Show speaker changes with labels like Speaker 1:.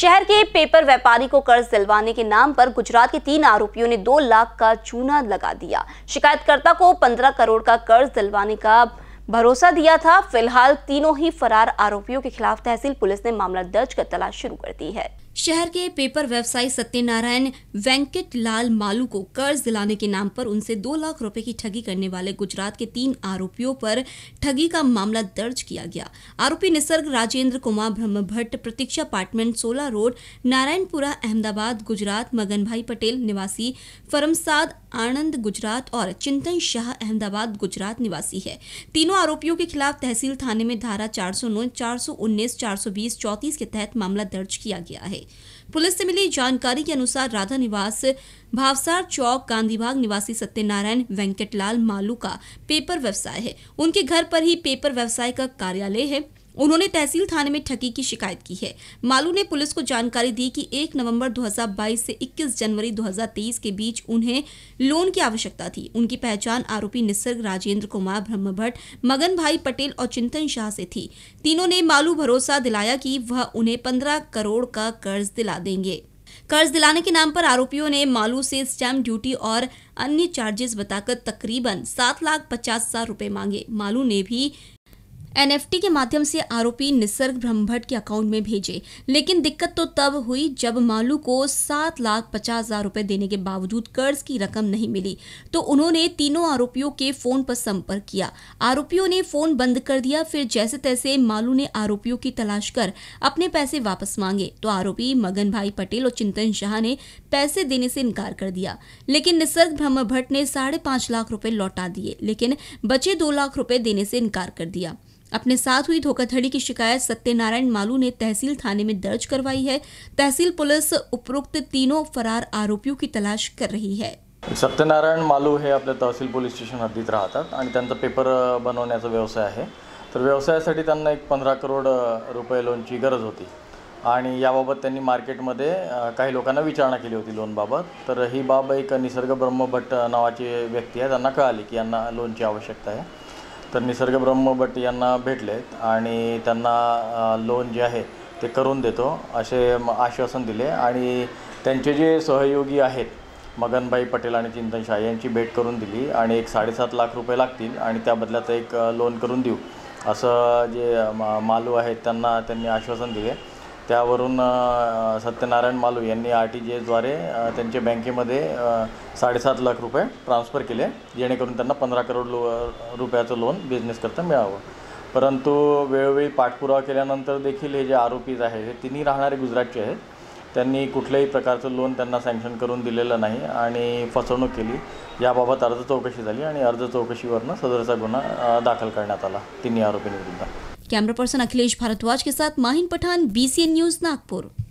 Speaker 1: शहर के पेपर व्यापारी को कर्ज दिलवाने के नाम पर गुजरात के तीन आरोपियों ने दो लाख का चूना लगा दिया शिकायतकर्ता को पंद्रह करोड़ का कर्ज दिलवाने का भरोसा दिया था फिलहाल तीनों ही फरार आरोपियों के खिलाफ तहसील पुलिस ने मामला दर्ज कर तलाश शुरू कर दी है शहर के पेपर व्यवसायी सत्यनारायण वेंकट लाल मालू को कर्ज दिलाने के नाम पर उनसे दो लाख रुपए की ठगी करने वाले गुजरात के तीन आरोपियों पर ठगी का मामला दर्ज किया गया आरोपी निसर्ग राजेंद्र कुमार ब्रह्म भट्ट प्रतीक्षा अपार्टमेंट सोलह रोड नारायणपुरा अहमदाबाद गुजरात मगन भाई पटेल निवासी फरमसाद आनंद गुजरात और चिंतन शाह अहमदाबाद गुजरात निवासी है तीनों आरोपियों के खिलाफ तहसील थाने में धारा चार सौ बीस चौतीस के तहत मामला दर्ज किया गया है पुलिस से मिली जानकारी के अनुसार राधा निवास भावसार चौक गांधीबाग निवासी सत्यनारायण वेंकटलाल मालू का पेपर व्यवसाय है उनके घर पर ही पेपर व्यवसाय का कार्यालय है उन्होंने तहसील थाने में ठगी की शिकायत की है मालू ने पुलिस को जानकारी दी कि 1 नवंबर 2022 से 21 जनवरी 2023 के बीच उन्हें लोन की आवश्यकता थी उनकी पहचान आरोपी निसर्ग राजेंद्र कुमार ब्रह्म भट्ट मगन भाई पटेल और चिंतन शाह से थी तीनों ने मालू भरोसा दिलाया कि वह उन्हें पंद्रह करोड़ का कर्ज दिला देंगे कर्ज दिलाने के नाम पर आरोपियों ने मालू से स्टैम्प ड्यूटी और अन्य चार्जेस बताकर तकरीबन सात लाख पचास हजार रूपए मांगे मालू ने भी एनएफटी के माध्यम से आरोपी निसर्ग ब्रह्मभट्ट के अकाउंट में भेजे लेकिन दिक्कत तो तब हुई जब मालू को सात लाख पचास हजार रुपए देने के बावजूद कर्ज की रकम नहीं मिली तो उन्होंने तीनों आरोपियों के फोन पर संपर्क किया आरोपियों ने फोन बंद कर दिया फिर जैसे तैसे मालू ने आरोपियों की तलाश कर अपने पैसे वापस मांगे तो आरोपी मगन भाई पटेल और चिंतन शाह ने पैसे देने से इनकार कर दिया लेकिन निसर्ग ब्रह्म ने साढ़े पांच लाख रुपए लौटा दिए लेकिन बचे दो लाख रुपए देने से इनकार कर दिया अपने साथ हुई धोखाधड़ी की शिकायत सत्यनारायण मालू ने तहसील थाने में दर्ज करवाई है तहसील पुलिस उपरोक्त तीनों फरार आरोपियों की तलाश कर रही है
Speaker 2: सत्यनारायण मालू हे आपल्या तहसील पोलीस स्टेशन हद्दीत राहतात आणि त्यांचा पेपर बनवण्याचा व्यवसाय आहे तर व्यवसायासाठी त्यांना एक पंधरा करोड रुपये लोनची गरज होती आणि याबाबत त्यांनी मार्केटमध्ये काही लोकांना विचारणा केली होती लोनबाबत तर ही बाब एक निसर्ग ब्रह्मभट्ट नावाची व्यक्ती आहे त्यांना कळाली की यांना लोनची आवश्यकता आहे तर निसर्ग ब्रह्मभट यांना भेटलेत आणि त्यांना लोन जे आहे ते करून देतो असे आश्वासन दिले आणि त्यांचे जे सहयोगी आहेत मगनभाई पटेल आणि चिंतन शाह यांची भेट करून दिली आणि एक साडेसात लाख रुपये लागतील आणि त्या बदल्यात एक लोन करून देऊ असं जे मालू आहेत त्यांना त्यांनी आश्वासन दिले त्यावरून सत्यनारायण मालू यांनी आर टी जी एसद्वारे त्यांच्या बँकेमध्ये साडेसात लाख रुपये ट्रान्स्फर केले जेणेकरून त्यांना पंधरा करोड लो रुपयाचं लोन बिझनेसकरता मिळावं परंतु वेळोवेळी पाठपुरावा केल्यानंतर देखील हे जे आरोपीज आहेत हे तिन्ही राहणारे गुजरातचे आहेत त्यांनी कुठल्याही प्रकारचं लोन त्यांना सँक्शन करून दिलेलं नाही आणि फसवणूक केली याबाबत अर्ज चौकशी झाली आणि अर्ज चौकशीवरनं सदरचा गुन्हा दाखल करण्यात आला तिन्ही आरोपींविरुद्ध
Speaker 1: कैमरा पर्सन अखिलेश भारद्वाज के साथ माहिन पठान बीसीएन न्यूज नागपुर